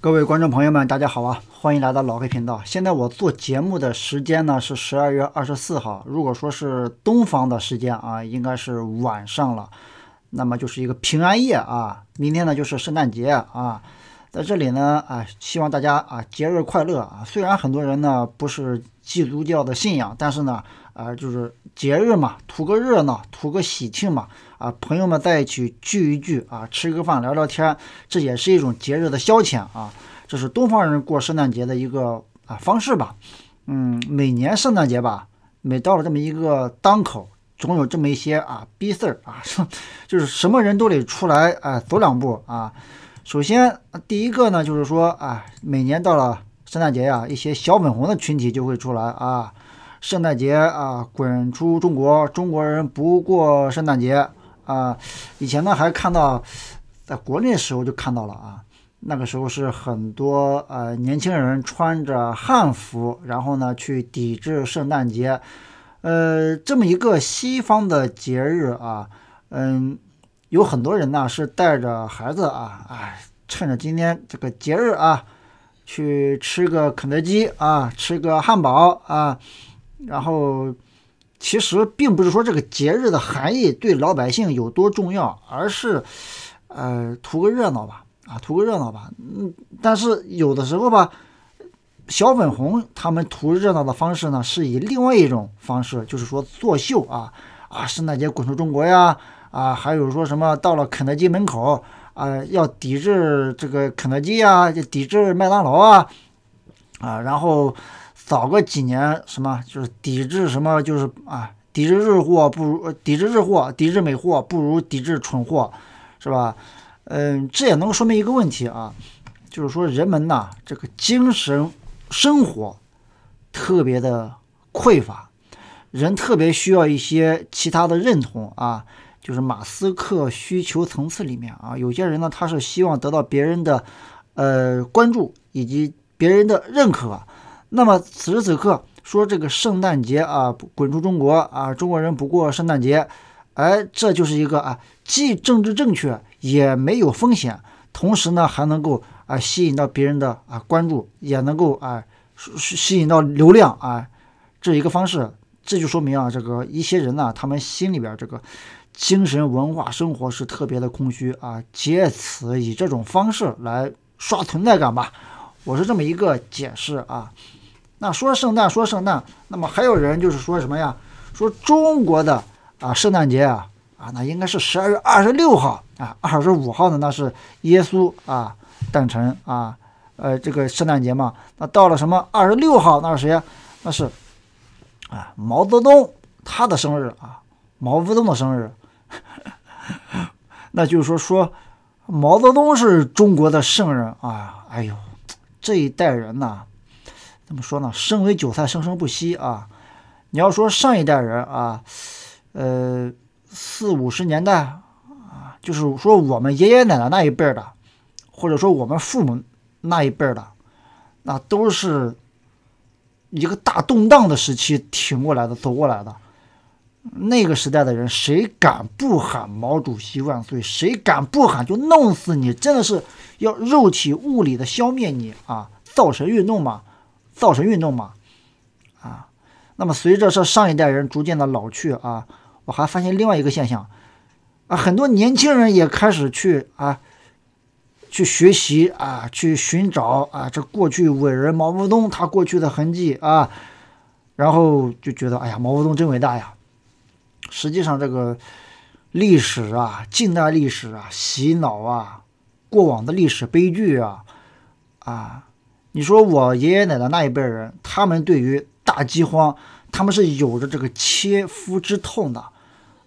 各位观众朋友们，大家好啊！欢迎来到老黑频道。现在我做节目的时间呢是十二月二十四号，如果说是东方的时间啊，应该是晚上了，那么就是一个平安夜啊。明天呢就是圣诞节啊，在这里呢啊，希望大家啊节日快乐啊。虽然很多人呢不是基督教的信仰，但是呢。啊，就是节日嘛，图个热闹，图个喜庆嘛。啊，朋友们在一起聚一聚啊，吃个饭，聊聊天，这也是一种节日的消遣啊。这是东方人过圣诞节的一个啊方式吧。嗯，每年圣诞节吧，每到了这么一个当口，总有这么一些啊逼事儿啊，就是什么人都得出来啊走两步啊。首先第一个呢，就是说啊，每年到了圣诞节呀，一些小粉红的群体就会出来啊。圣诞节啊，滚出中国！中国人不过圣诞节啊！以前呢，还看到在国内的时候就看到了啊，那个时候是很多呃年轻人穿着汉服，然后呢去抵制圣诞节，呃，这么一个西方的节日啊，嗯，有很多人呢是带着孩子啊，哎，趁着今天这个节日啊，去吃个肯德基啊，吃个汉堡啊。然后，其实并不是说这个节日的含义对老百姓有多重要，而是，呃，图个热闹吧，啊，图个热闹吧。嗯，但是有的时候吧，小粉红他们图热闹的方式呢，是以另外一种方式，就是说作秀啊啊，圣诞节滚出中国呀，啊，还有说什么到了肯德基门口，啊，要抵制这个肯德基啊，抵制麦当劳啊，啊，然后。早个几年，什么就是抵制什么，就是啊，抵制日货不如抵制日货，抵制美货不如抵制蠢货，是吧？嗯，这也能说明一个问题啊，就是说人们呐这个精神生活特别的匮乏，人特别需要一些其他的认同啊。就是马斯克需求层次里面啊，有些人呢，他是希望得到别人的呃关注以及别人的认可。那么此时此刻说这个圣诞节啊，滚出中国啊！中国人不过圣诞节，哎，这就是一个啊，既政治正确，也没有风险，同时呢还能够啊吸引到别人的啊关注，也能够啊吸引到流量啊，这一个方式，这就说明啊，这个一些人呢，他们心里边这个精神文化生活是特别的空虚啊，借此以这种方式来刷存在感吧，我是这么一个解释啊。那说圣诞说圣诞，那么还有人就是说什么呀？说中国的啊，圣诞节啊啊，那应该是十二月二十六号啊，二十五号的那是耶稣啊诞辰啊，呃，这个圣诞节嘛，那到了什么二十六号那是谁呀？那是啊毛泽东他的生日啊，毛泽东的生日，那就是说说毛泽东是中国的圣人啊，哎呦，这一代人呐。怎么说呢？生为韭菜，生生不息啊！你要说上一代人啊，呃，四五十年代啊，就是说我们爷爷奶奶那一辈的，或者说我们父母那一辈的，那都是一个大动荡的时期挺过来的、走过来的。那个时代的人，谁敢不喊毛主席万岁？谁敢不喊，就弄死你！真的是要肉体物理的消灭你啊！造神运动嘛。造神运动嘛，啊，那么随着这上一代人逐渐的老去啊，我还发现另外一个现象，啊，很多年轻人也开始去啊，去学习啊，去寻找啊，这过去伟人毛泽东他过去的痕迹啊，然后就觉得，哎呀，毛泽东真伟大呀。实际上这个历史啊，近代历史啊，洗脑啊，过往的历史悲剧啊，啊。你说我爷爷奶奶那一辈人，他们对于大饥荒，他们是有着这个切肤之痛的，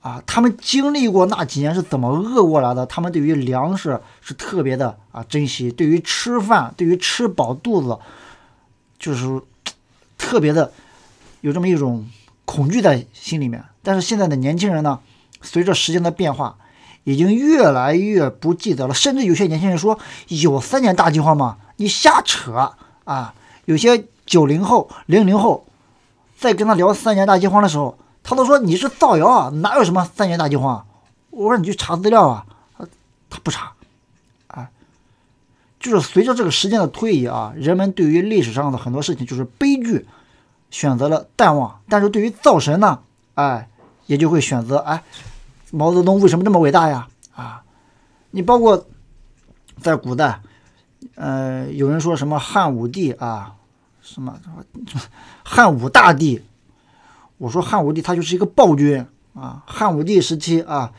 啊，他们经历过那几年是怎么饿过来的，他们对于粮食是特别的啊珍惜，对于吃饭，对于吃饱肚子，就是 特别的有这么一种恐惧在心里面。但是现在的年轻人呢，随着时间的变化，已经越来越不记得了，甚至有些年轻人说：“有三年大饥荒吗？”你瞎扯啊！有些九零后、零零后，在跟他聊三年大饥荒的时候，他都说你是造谣啊，哪有什么三年大饥荒？我说你去查资料啊，他不查，啊，就是随着这个时间的推移啊，人们对于历史上的很多事情，就是悲剧，选择了淡忘，但是对于造神呢，哎，也就会选择哎，毛泽东为什么这么伟大呀？啊，你包括在古代。呃，有人说什么汉武帝啊，什么汉武大帝？我说汉武帝他就是一个暴君啊！汉武帝时期啊，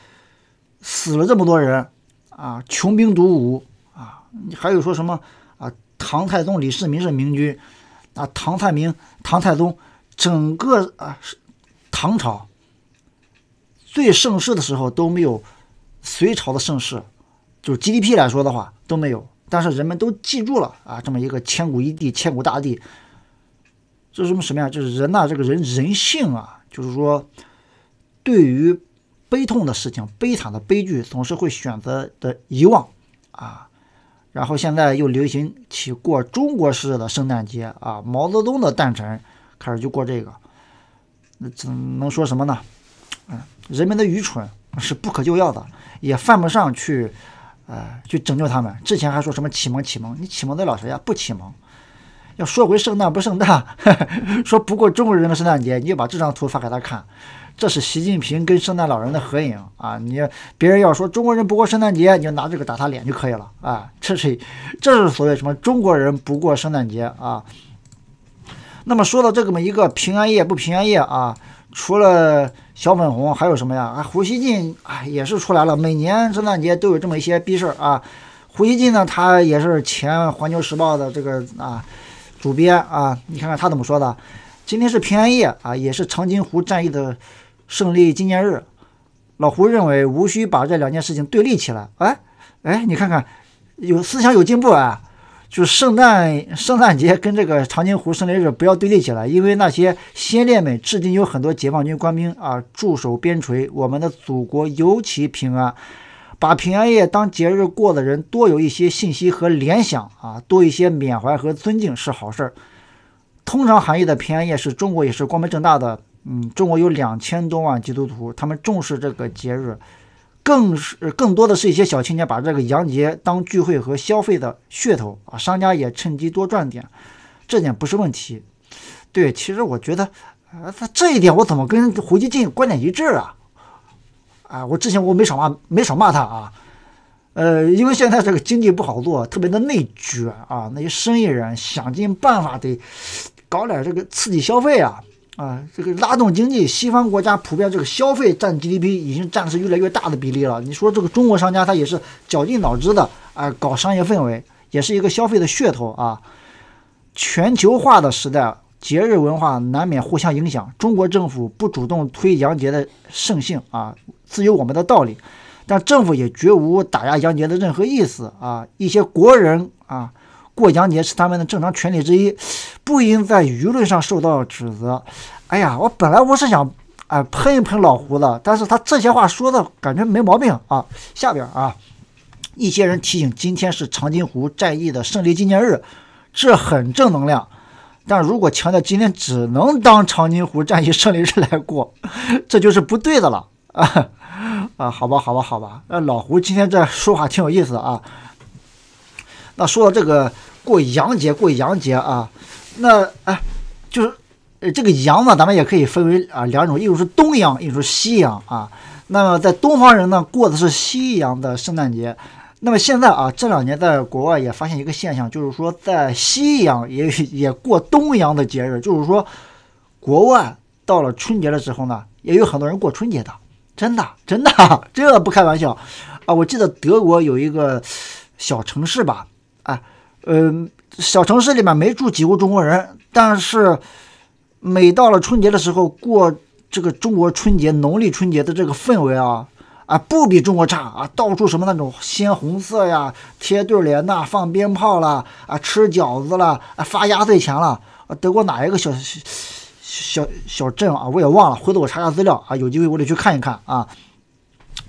死了这么多人啊，穷兵黩武啊！还有说什么啊？唐太宗李世民是明君啊？唐太明、唐太宗整个啊，唐朝最盛世的时候都没有隋朝的盛世，就是 GDP 来说的话都没有。但是人们都记住了啊，这么一个千古一帝、千古大帝，这是什么什么呀？就是人呐，这个人人性啊，就是说，对于悲痛的事情、悲惨的悲剧，总是会选择的遗忘啊。然后现在又流行起过中国式的圣诞节啊，毛泽东的诞辰开始就过这个，那怎能说什么呢？嗯，人们的愚蠢是不可救药的，也犯不上去。啊，去拯救他们！之前还说什么启蒙启蒙，你启蒙得了谁呀？不启蒙。要说回圣诞不圣诞，说不过中国人的圣诞节，你就把这张图发给他看，这是习近平跟圣诞老人的合影啊！你别人要说中国人不过圣诞节，你就拿这个打他脸就可以了啊！这是这是所谓什么中国人不过圣诞节啊？那么说到这么一个平安夜不平安夜啊？除了小粉红还有什么呀？啊，胡锡进啊也是出来了。每年圣诞节都有这么一些逼事儿啊。胡锡进呢，他也是前《环球时报》的这个啊主编啊。你看看他怎么说的？今天是平安夜啊，也是长津湖战役的胜利纪念日。老胡认为无需把这两件事情对立起来。哎哎，你看看，有思想有进步啊。就圣诞圣诞节跟这个长津湖胜利日不要对立起来，因为那些先烈们至今有很多解放军官兵啊驻守边陲，我们的祖国尤其平安。把平安夜当节日过的人多有一些信息和联想啊，多一些缅怀和尊敬是好事儿。通常含义的平安夜是中国也是光明正大的，嗯，中国有两千多万基督徒，他们重视这个节日。更是更多的是一些小青年把这个洋节当聚会和消费的噱头啊，商家也趁机多赚点，这点不是问题。对，其实我觉得，啊，他这一点我怎么跟胡锡进观点一致啊？啊，我之前我没少骂，没少骂他啊。呃，因为现在这个经济不好做，特别的内卷啊，那些生意人想尽办法得搞点这个刺激消费啊。啊，这个拉动经济，西方国家普遍这个消费占 GDP 已经占的是越来越大的比例了。你说这个中国商家他也是绞尽脑汁的啊，搞商业氛围，也是一个消费的噱头啊。全球化的时代，节日文化难免互相影响。中国政府不主动推洋节的盛行啊，自有我们的道理。但政府也绝无打压洋节的任何意思啊。一些国人啊，过洋节是他们的正常权利之一。不应在舆论上受到指责。哎呀，我本来我是想啊喷一喷老胡的，但是他这些话说的感觉没毛病啊。下边啊，一些人提醒今天是长津湖战役的胜利纪念日，这很正能量。但如果强调今天只能当长津湖战役胜利日来过，这就是不对的了啊 啊！好吧，好吧，好吧。那老胡今天这说话挺有意思的啊。那说到这个过洋节，过洋节啊。那哎，就是呃，这个阳呢，咱们也可以分为啊两种，一种是东阳，一种是西阳啊。那么在东方人呢，过的是西洋的圣诞节。那么现在啊，这两年在国外也发现一个现象，就是说在西洋也也过东洋的节日，就是说，国外到了春节的时候呢，也有很多人过春节的，真的真的，这不开玩笑啊。我记得德国有一个小城市吧，啊，嗯。小城市里面没住几个中国人，但是每到了春节的时候，过这个中国春节、农历春节的这个氛围啊，啊不比中国差啊！到处什么那种鲜红色呀，贴对联呐，放鞭炮啦，啊吃饺子啦，啊发压岁钱了。德国哪一个小小小镇啊，我也忘了，回头我查查资料啊，有机会我得去看一看啊。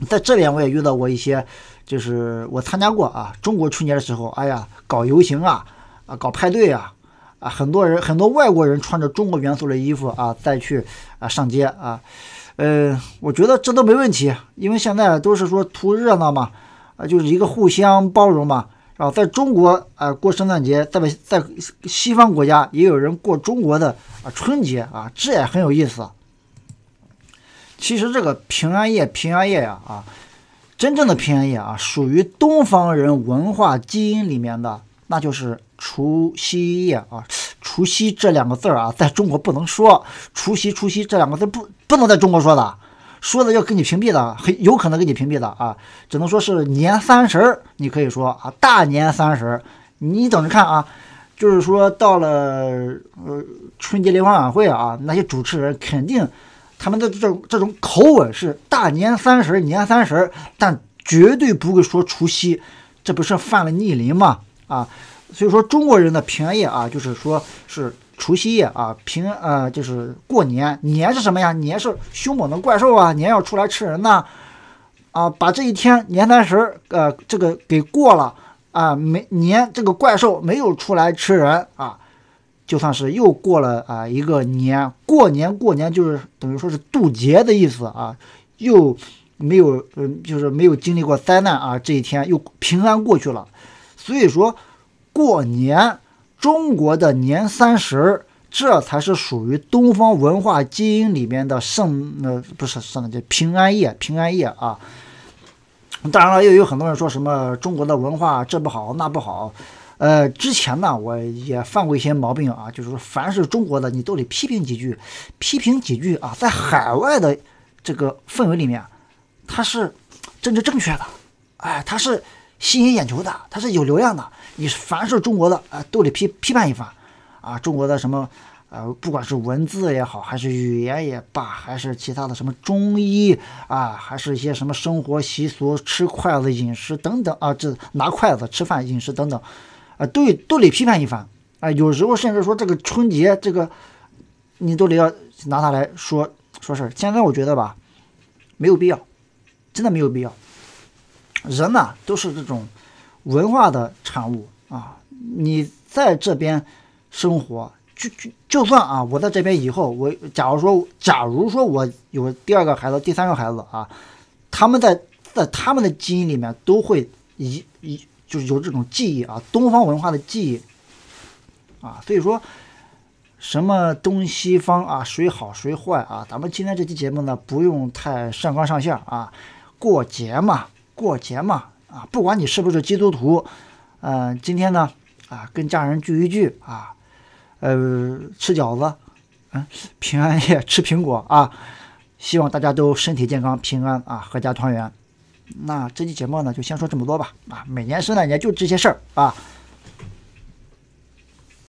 在这边我也遇到过一些，就是我参加过啊，中国春节的时候，哎呀，搞游行啊。啊，搞派对啊，啊，很多人，很多外国人穿着中国元素的衣服啊，再去啊上街啊，呃，我觉得这都没问题，因为现在都是说图热闹嘛，啊，就是一个互相包容嘛，然后在中国啊过圣诞节，在在西方国家也有人过中国的啊春节啊，这也很有意思。其实这个平安夜，平安夜呀，啊，真正的平安夜啊，属于东方人文化基因里面的，那就是。除夕夜啊，除夕这两个字儿啊，在中国不能说。除夕、除夕这两个字不不能在中国说的，说的要给你屏蔽的，很有可能给你屏蔽的啊。只能说是年三十儿，你可以说啊，大年三十儿。你等着看啊，就是说到了呃春节联欢晚会啊，那些主持人肯定他们的这这种口吻是大年三十儿、年三十儿，但绝对不会说除夕，这不是犯了逆鳞吗？啊！所以说，中国人的平安夜啊，就是说是除夕夜啊，平呃就是过年。年是什么呀？年是凶猛的怪兽啊，年要出来吃人呐。啊，把这一天年三十呃这个给过了啊，没年这个怪兽没有出来吃人啊，就算是又过了啊一个年。过年过年就是等于说是渡劫的意思啊，又没有嗯就是没有经历过灾难啊，这一天又平安过去了。所以说。过年，中国的年三十，这才是属于东方文化基因里面的圣，呃，不是圣的平安夜，平安夜啊。当然了，又有很多人说什么中国的文化这不好那不好，呃，之前呢我也犯过一些毛病啊，就是说凡是中国的你都得批评几句，批评几句啊，在海外的这个氛围里面，它是政治正确的，哎，它是吸引眼球的，它是有流量的。你凡是中国的啊，都得批批判一番，啊，中国的什么，呃，不管是文字也好，还是语言也罢，还是其他的什么中医啊，还是一些什么生活习俗、吃筷子、饮食等等啊，这拿筷子吃饭、饮食等等，啊，都都得批判一番，啊，有时候甚至说这个春节这个，你都得要拿它来说说事儿。现在我觉得吧，没有必要，真的没有必要。人呢，都是这种。文化的产物啊，你在这边生活，就就就算啊，我在这边以后，我假如说，假如说我有第二个孩子、第三个孩子啊，他们在在他们的基因里面都会一一就是有这种记忆啊，东方文化的记忆啊，所以说什么东西方啊，谁好谁坏啊，咱们今天这期节目呢，不用太上纲上线啊，过节嘛，过节嘛。啊，不管你是不是基督徒，嗯，今天呢，啊，跟家人聚一聚啊，呃，吃饺子，嗯，平安夜吃苹果啊，希望大家都身体健康、平安啊，阖家团圆。那这期节目呢，就先说这么多吧。啊，每年圣诞节就这些事儿啊。